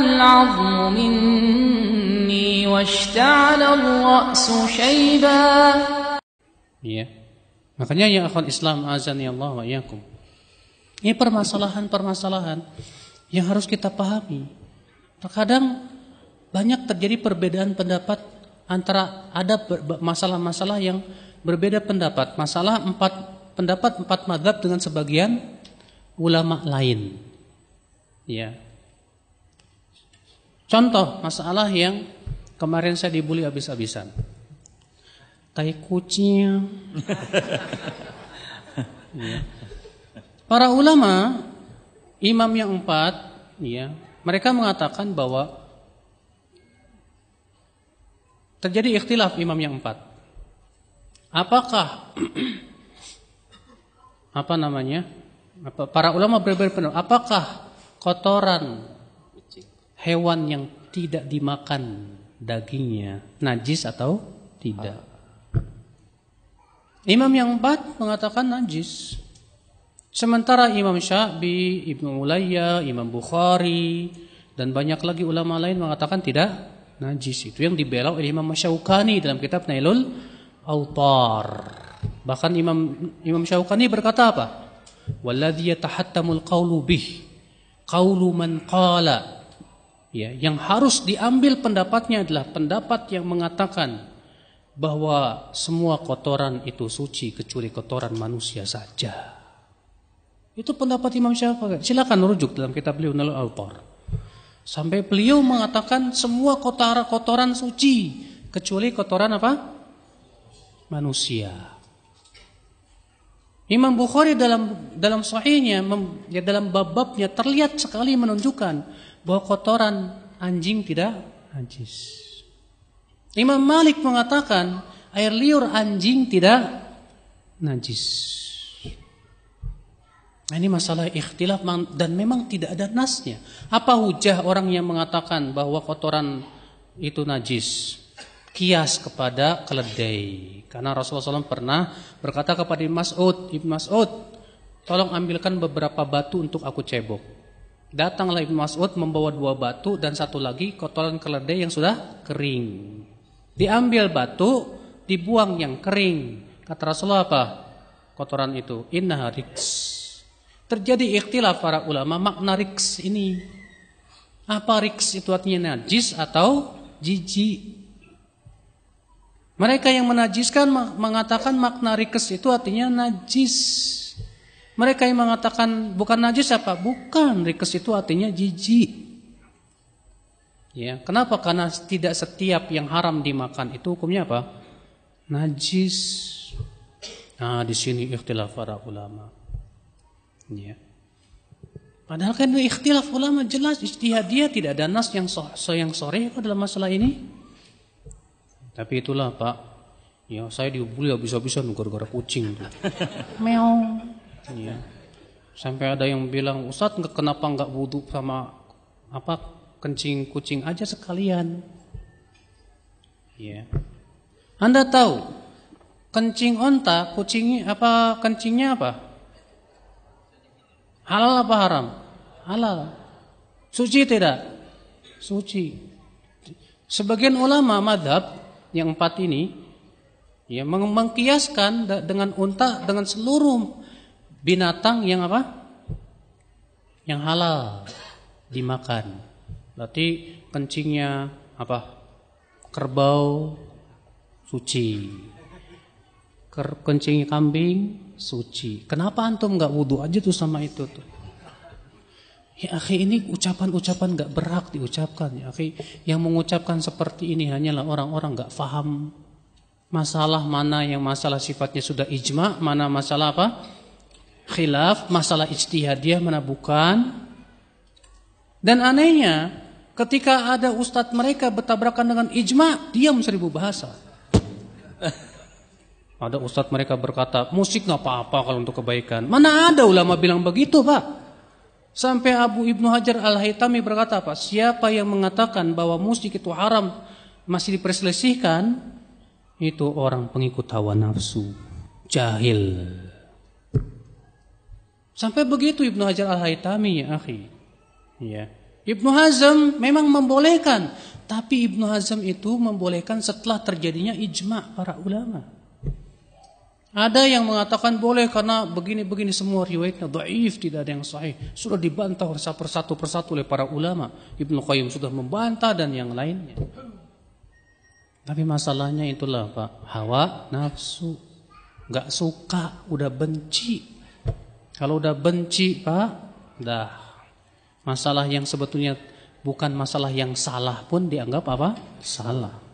العظم مني واشتعل الرأس شيبا Iya. Makanya ya akhwat Islam azan ya Allah wa iyakum. Ini permasalahan-permasalahan yang harus kita pahami. Terkadang banyak terjadi perbedaan pendapat antara ada masalah-masalah yang berbeda pendapat. Masalah empat pendapat empat madhab dengan sebagian ulama lain. Ya, Contoh masalah yang kemarin saya dibully habis-habisan. Tai kucing. Para ulama imam yang empat, ya, mereka mengatakan bahwa terjadi ikhtilaf imam yang empat. Apakah apa namanya? Apa, para ulama pendapat. apakah kotoran hewan yang tidak dimakan dagingnya najis atau tidak. Imam yang empat mengatakan najis. Sementara Imam Syabi, Ibnu Ulayya, Imam Bukhari dan banyak lagi ulama lain mengatakan tidak najis. Itu yang dibela oleh Imam Syaukani dalam kitab Nailul Autar. Bahkan Imam Imam Syaukani berkata apa? Walladhi yatahattamul qawlu bih qawlu man qala ya yang harus diambil pendapatnya adalah pendapat yang mengatakan bahwa semua kotoran itu suci kecuali kotoran manusia saja. Itu pendapat Imam Syafi'i. Silakan rujuk dalam kitab beliau Nalul Autor. Sampai beliau mengatakan semua kotoran kotoran suci kecuali kotoran apa? manusia. Imam Bukhari dalam dalam sahihnya ya dalam bab-babnya terlihat sekali menunjukkan bahwa kotoran anjing tidak najis. Imam Malik mengatakan air liur anjing tidak najis. Nah, ini masalah ikhtilaf dan memang tidak ada nasnya. Apa hujah orang yang mengatakan bahwa kotoran itu najis? kias kepada keledai. Karena Rasulullah SAW pernah berkata kepada Ibn Mas'ud, Ibn Mas'ud, tolong ambilkan beberapa batu untuk aku cebok. Datanglah Ibn Mas'ud membawa dua batu dan satu lagi kotoran keledai yang sudah kering. Diambil batu, dibuang yang kering. Kata Rasulullah apa? Kotoran itu, inna riks. Terjadi ikhtilaf para ulama makna riks ini. Apa riks itu artinya najis atau jijik? Mereka yang menajiskan mengatakan makna rikes itu artinya najis. Mereka yang mengatakan bukan najis apa? Bukan, rikes itu artinya jijik. Ya, kenapa? Karena tidak setiap yang haram dimakan itu hukumnya apa? Najis. Nah, di sini ikhtilaf para ulama. Ya. Padahal kan ikhtilaf ulama jelas istihadiah dia tidak ada nas yang so, so yang sore dalam masalah ini. Tapi itulah Pak, ya saya dibully bisa-bisa gara-gara kucing tuh. Meong. Ya. Sampai ada yang bilang, Ustadz nggak kenapa nggak wudhu sama apa kencing kucing aja sekalian. Ya. Anda tahu kencing onta kucingnya apa kencingnya apa? Halal apa haram? Halal. Suci tidak? Suci. Sebagian ulama madhab yang empat ini ya meng mengkiaskan dengan unta dengan seluruh binatang yang apa? Yang halal dimakan. Berarti kencingnya apa? Kerbau suci. Ker kencing kambing suci. Kenapa antum nggak wudhu aja tuh sama itu tuh? Ya akhi ini ucapan-ucapan gak berhak diucapkan ya akhi. Yang mengucapkan seperti ini hanyalah orang-orang gak faham masalah mana yang masalah sifatnya sudah ijma, mana masalah apa? Khilaf, masalah ijtihadiyah, mana bukan. Dan anehnya ketika ada ustadz mereka bertabrakan dengan ijma, diam seribu bahasa. Ada ustadz mereka berkata, musik nggak apa-apa kalau untuk kebaikan. Mana ada ulama bilang begitu, Pak? Sampai Abu Ibnu Hajar Al-Haytami berkata apa? Siapa yang mengatakan bahwa musik itu haram masih diperselisihkan? Itu orang pengikut hawa nafsu. Jahil. Sampai begitu Ibnu Hajar Al-Haytami ya akhi. Ya. Ibnu Hazm memang membolehkan. Tapi Ibnu Hazm itu membolehkan setelah terjadinya ijma' para ulama. Ada yang mengatakan boleh karena begini-begini semua riwayatnya dhaif, tidak ada yang sahih. Sudah dibantah persatu persatu oleh para ulama. Ibnu Qayyim sudah membantah dan yang lainnya. Tapi masalahnya itulah Pak, hawa nafsu. nggak suka, udah benci. Kalau udah benci Pak, dah. Masalah yang sebetulnya bukan masalah yang salah pun dianggap apa? Salah.